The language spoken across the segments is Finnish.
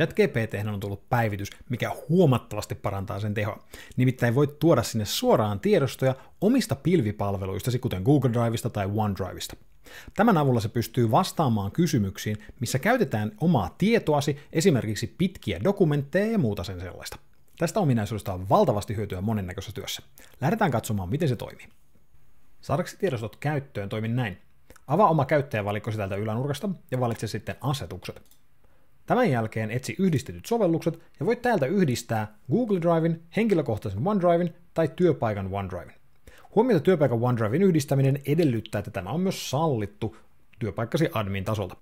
ChatGPT on tullut päivitys, mikä huomattavasti parantaa sen tehoa. Nimittäin voit tuoda sinne suoraan tiedostoja omista pilvipalveluistasi, kuten Google Driveista tai OneDriveista. Tämän avulla se pystyy vastaamaan kysymyksiin, missä käytetään omaa tietoasi, esimerkiksi pitkiä dokumentteja ja muuta sen sellaista. Tästä ominaisuudesta on valtavasti hyötyä monennäköisessä työssä. Lähdetään katsomaan, miten se toimii. Saadaksi tiedostot käyttöön toimin näin. Avaa oma käyttäjävalikko sieltä ylänurkasta ja valitse sitten asetukset. Tämän jälkeen etsi yhdistetyt sovellukset ja voit täältä yhdistää Google Drivein, henkilökohtaisen OneDriven tai työpaikan OneDriven. Huomioita työpaikan OneDriven yhdistäminen edellyttää, että tämä on myös sallittu työpaikkasi admin tasolta.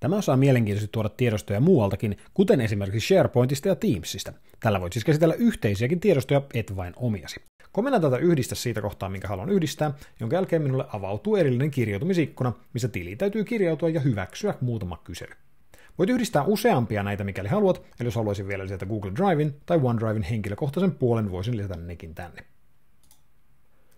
Tämä osaa mielenkiintoisesti tuoda tiedostoja muualtakin, kuten esimerkiksi SharePointista ja Teamsista. Tällä voit siis käsitellä yhteisiäkin tiedostoja, et vain omiasi. Komennan tätä yhdistä siitä kohtaa, minkä haluan yhdistää, jonka jälkeen minulle avautuu erillinen kirjautumisikkuna, missä tili täytyy kirjautua ja hyväksyä muutama kysely. Voit yhdistää useampia näitä mikäli haluat, eli jos haluaisin vielä lisätä Google Drivein tai OneDrivein henkilökohtaisen puolen, voisin lisätä nekin tänne.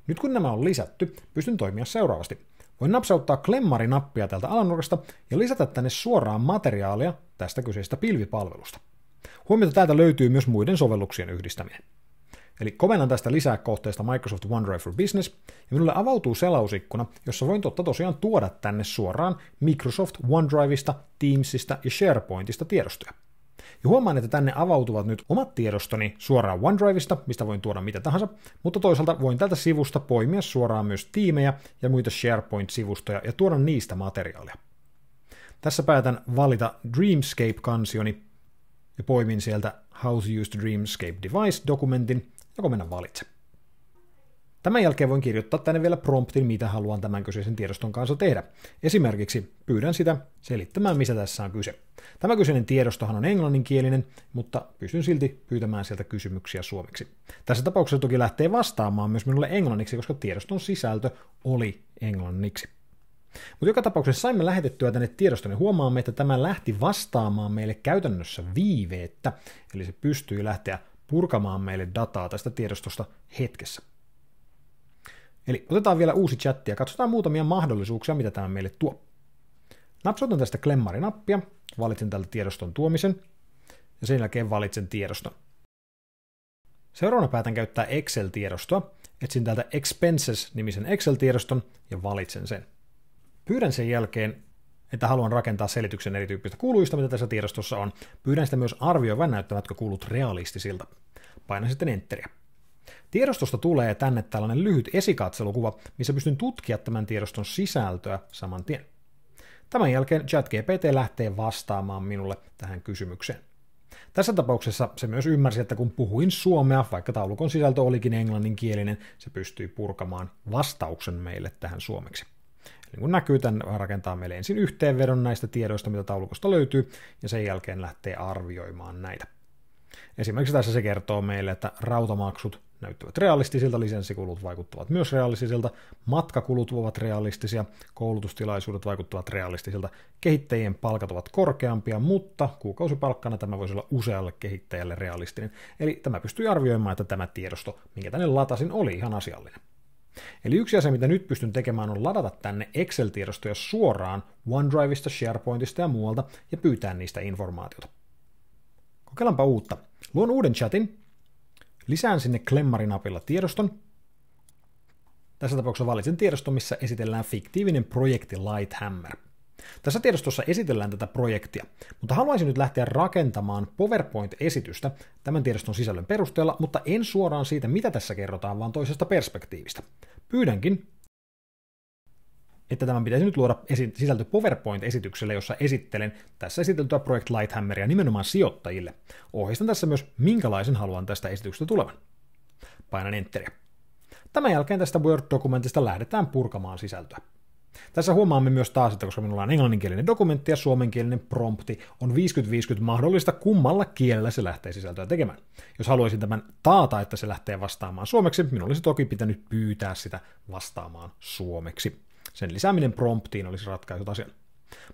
Nyt kun nämä on lisätty, pystyn toimia seuraavasti. Voin napsauttaa klemmari-nappia täältä alanurkasta ja lisätä tänne suoraan materiaalia tästä kyseisestä pilvipalvelusta. Huomiota täältä löytyy myös muiden sovelluksien yhdistäminen. Eli komennan tästä lisää kohteesta Microsoft OneDrive for Business, ja minulle avautuu selausikkuna, jossa voin totta tosiaan tuoda tänne suoraan Microsoft OneDriveista, Teamsista ja SharePointista tiedostoja. Ja huomaan, että tänne avautuvat nyt omat tiedostoni suoraan OneDriveista, mistä voin tuoda mitä tahansa, mutta toisaalta voin tältä sivusta poimia suoraan myös tiimejä ja muita SharePoint-sivustoja ja tuoda niistä materiaalia. Tässä päätän valita Dreamscape-kansioni ja poimin sieltä How to use the Dreamscape Device-dokumentin, joko mennä valitse. Tämän jälkeen voin kirjoittaa tänne vielä promptin, mitä haluan tämän kyseisen tiedoston kanssa tehdä. Esimerkiksi pyydän sitä selittämään, mistä tässä on kyse. Tämä kyseinen tiedostohan on englanninkielinen, mutta pystyn silti pyytämään sieltä kysymyksiä suomeksi. Tässä tapauksessa toki lähtee vastaamaan myös minulle englanniksi, koska tiedoston sisältö oli englanniksi. Mutta joka tapauksessa saimme lähetettyä tänne tiedoston ja huomaamme, että tämä lähti vastaamaan meille käytännössä viiveettä, eli se pystyi lähteä purkamaan meille dataa tästä tiedostosta hetkessä. Eli otetaan vielä uusi chatti ja katsotaan muutamia mahdollisuuksia, mitä tämä meille tuo. Napsautan tästä klemmari-nappia, valitsen tältä tiedoston tuomisen ja sen jälkeen valitsen tiedoston. Seuraavana päätän käyttää Excel-tiedostoa. Etsin täältä Expenses-nimisen Excel-tiedoston ja valitsen sen. Pyydän sen jälkeen että haluan rakentaa selityksen erityyppistä kuluista, mitä tässä tiedostossa on. Pyydän sitä myös arvioivan, näyttävätkö kulut realistisilta. Paina sitten Enteriä. Tiedostosta tulee tänne tällainen lyhyt esikatselukuva, missä pystyn tutkia tämän tiedoston sisältöä saman tien. Tämän jälkeen ChatGPT lähtee vastaamaan minulle tähän kysymykseen. Tässä tapauksessa se myös ymmärsi, että kun puhuin suomea, vaikka taulukon sisältö olikin englanninkielinen, se pystyi purkamaan vastauksen meille tähän suomeksi niin kuin näkyy, tämän rakentaa meille ensin yhteenvedon näistä tiedoista, mitä taulukosta löytyy, ja sen jälkeen lähtee arvioimaan näitä. Esimerkiksi tässä se kertoo meille, että rautamaksut näyttävät realistisilta, lisenssikulut vaikuttavat myös realistisilta, matkakulut ovat realistisia, koulutustilaisuudet vaikuttavat realistisilta, kehittäjien palkat ovat korkeampia, mutta kuukausipalkkana tämä voisi olla usealle kehittäjälle realistinen. Eli tämä pystyy arvioimaan, että tämä tiedosto, minkä tänne latasin, oli ihan asiallinen. Eli yksi asia, mitä nyt pystyn tekemään, on ladata tänne Excel-tiedostoja suoraan OneDriveista, SharePointista ja muualta ja pyytää niistä informaatiota. Kokeillaanpa uutta. Luon uuden chatin, lisään sinne klemmarinapilla tiedoston. Tässä tapauksessa valitsen tiedoston, missä esitellään fiktiivinen projekti Lighthammer. Tässä tiedostossa esitellään tätä projektia, mutta haluaisin nyt lähteä rakentamaan PowerPoint-esitystä tämän tiedoston sisällön perusteella, mutta en suoraan siitä, mitä tässä kerrotaan, vaan toisesta perspektiivistä. Pyydänkin, että tämän pitäisi nyt luoda esi- sisältö PowerPoint-esitykselle, jossa esittelen tässä esiteltyä Project Lighthammeria nimenomaan sijoittajille. Ohjeistan tässä myös, minkälaisen haluan tästä esityksestä tulevan. Painan Enteriä. Tämän jälkeen tästä Word-dokumentista lähdetään purkamaan sisältöä. Tässä huomaamme myös taas, että koska minulla on englanninkielinen dokumentti ja suomenkielinen prompti, on 50-50 mahdollista kummalla kielellä se lähtee sisältöä tekemään. Jos haluaisin tämän taata, että se lähtee vastaamaan suomeksi, minun olisi toki pitänyt pyytää sitä vastaamaan suomeksi. Sen lisääminen promptiin olisi ratkaisut asian.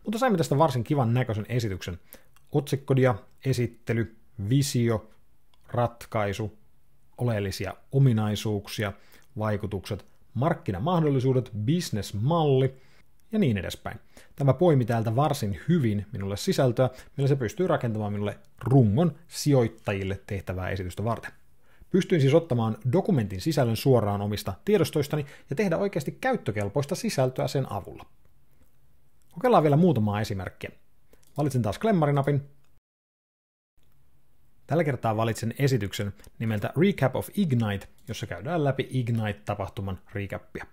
Mutta saimme tästä varsin kivan näköisen esityksen. Otsikkodia, esittely, visio, ratkaisu, oleellisia ominaisuuksia, vaikutukset, markkinamahdollisuudet, bisnesmalli ja niin edespäin. Tämä poimi täältä varsin hyvin minulle sisältöä, millä se pystyy rakentamaan minulle rungon sijoittajille tehtävää esitystä varten. Pystyin siis ottamaan dokumentin sisällön suoraan omista tiedostoistani ja tehdä oikeasti käyttökelpoista sisältöä sen avulla. Kokeillaan vielä muutamaa esimerkkiä. Valitsen taas klemmarinapin Tällä kertaa valitsen esityksen nimeltä Recap of Ignite, jossa käydään läpi Ignite-tapahtuman recappia.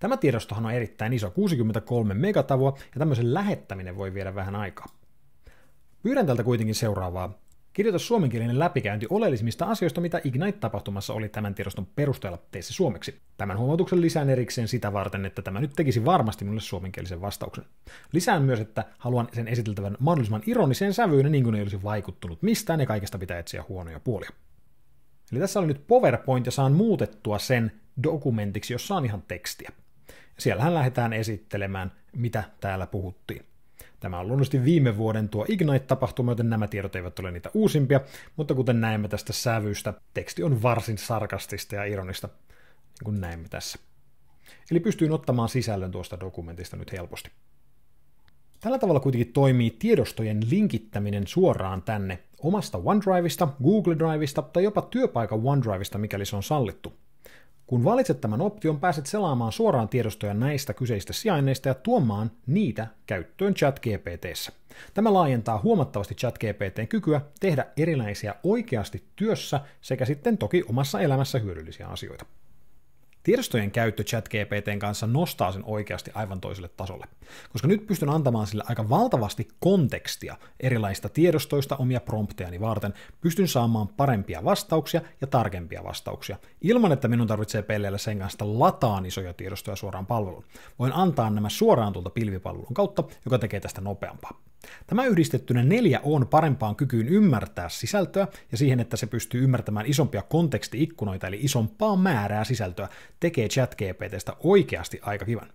Tämä tiedostohan on erittäin iso, 63 megatavua, ja tämmöisen lähettäminen voi viedä vähän aikaa. Pyydän tältä kuitenkin seuraavaa. Kirjoita suomenkielinen läpikäynti oleellisimmista asioista, mitä Ignite-tapahtumassa oli tämän tiedoston perusteella teissä suomeksi. Tämän huomautuksen lisään erikseen sitä varten, että tämä nyt tekisi varmasti minulle suomenkielisen vastauksen. Lisään myös, että haluan sen esiteltävän mahdollisimman ironiseen sävyyn, niin kuin ei olisi vaikuttunut mistään ja kaikesta pitää etsiä huonoja puolia. Eli tässä oli nyt PowerPoint ja saan muutettua sen dokumentiksi, jossa on ihan tekstiä. Siellähän lähdetään esittelemään, mitä täällä puhuttiin. Tämä on luonnollisesti viime vuoden tuo Ignite-tapahtuma, joten nämä tiedot eivät ole niitä uusimpia, mutta kuten näemme tästä sävystä, teksti on varsin sarkastista ja ironista, niin kuin näemme tässä. Eli pystyin ottamaan sisällön tuosta dokumentista nyt helposti. Tällä tavalla kuitenkin toimii tiedostojen linkittäminen suoraan tänne omasta OneDrivesta, Google Drivesta tai jopa työpaikan OneDrivesta, mikäli se on sallittu. Kun valitset tämän option, pääset selaamaan suoraan tiedostoja näistä kyseistä sijainneista ja tuomaan niitä käyttöön ChatGPTssä. Tämä laajentaa huomattavasti ChatGPTn kykyä tehdä erilaisia oikeasti työssä sekä sitten toki omassa elämässä hyödyllisiä asioita. Tiedostojen käyttö ChatGPTn kanssa nostaa sen oikeasti aivan toiselle tasolle, koska nyt pystyn antamaan sille aika valtavasti kontekstia erilaisista tiedostoista omia promptejani varten, pystyn saamaan parempia vastauksia ja tarkempia vastauksia, ilman että minun tarvitsee pelleillä sen kanssa lataan isoja tiedostoja suoraan palveluun. Voin antaa nämä suoraan tuolta pilvipalvelun kautta, joka tekee tästä nopeampaa. Tämä yhdistettynä neljä on parempaan kykyyn ymmärtää sisältöä ja siihen, että se pystyy ymmärtämään isompia kontekstiikkunoita eli isompaa määrää sisältöä, tekee ChatGPTstä oikeasti aika kivan.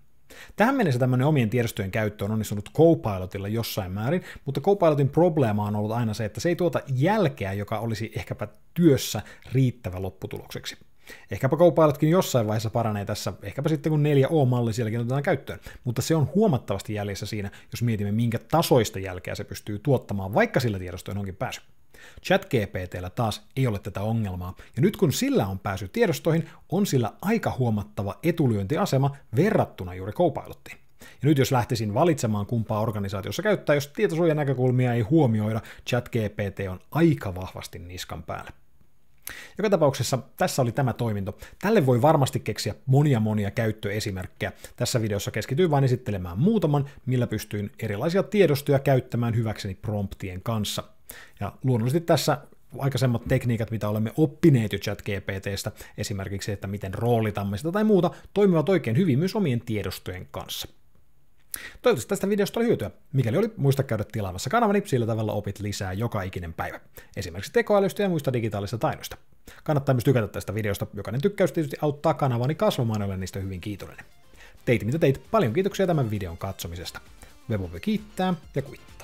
Tähän mennessä tämmöinen omien tiedostojen käyttö on onnistunut Copilotilla jossain määrin, mutta Copilotin probleema on ollut aina se, että se ei tuota jälkeä, joka olisi ehkäpä työssä riittävä lopputulokseksi. Ehkäpä Copilotkin jossain vaiheessa paranee tässä, ehkäpä sitten kun 4O-malli sielläkin otetaan käyttöön, mutta se on huomattavasti jäljessä siinä, jos mietimme minkä tasoista jälkeä se pystyy tuottamaan, vaikka sillä tiedostoon onkin päässyt. ChatGPTllä taas ei ole tätä ongelmaa, ja nyt kun sillä on pääsy tiedostoihin, on sillä aika huomattava etulyöntiasema verrattuna juuri Copilottiin. Ja nyt jos lähtisin valitsemaan kumpaa organisaatiossa käyttää, jos tietosuojan näkökulmia ei huomioida, ChatGPT on aika vahvasti niskan päällä. Joka tapauksessa tässä oli tämä toiminto. Tälle voi varmasti keksiä monia monia käyttöesimerkkejä. Tässä videossa keskityin vain esittelemään muutaman, millä pystyin erilaisia tiedostoja käyttämään hyväkseni promptien kanssa. Ja luonnollisesti tässä aikaisemmat tekniikat, mitä olemme oppineet jo GPT:stä, esimerkiksi että miten roolitamme sitä tai muuta, toimivat oikein hyvin myös omien tiedostojen kanssa. Toivottavasti tästä videosta oli hyötyä. Mikäli oli, muista käydä tilaamassa kanavani, sillä tavalla opit lisää joka ikinen päivä. Esimerkiksi tekoälystä ja muista digitaalista taidoista. Kannattaa myös tykätä tästä videosta, jokainen tykkäys tietysti auttaa kanavani kasvamaan, olen niistä hyvin kiitollinen. Teit mitä teit, paljon kiitoksia tämän videon katsomisesta. Webobe kiittää ja kuittaa.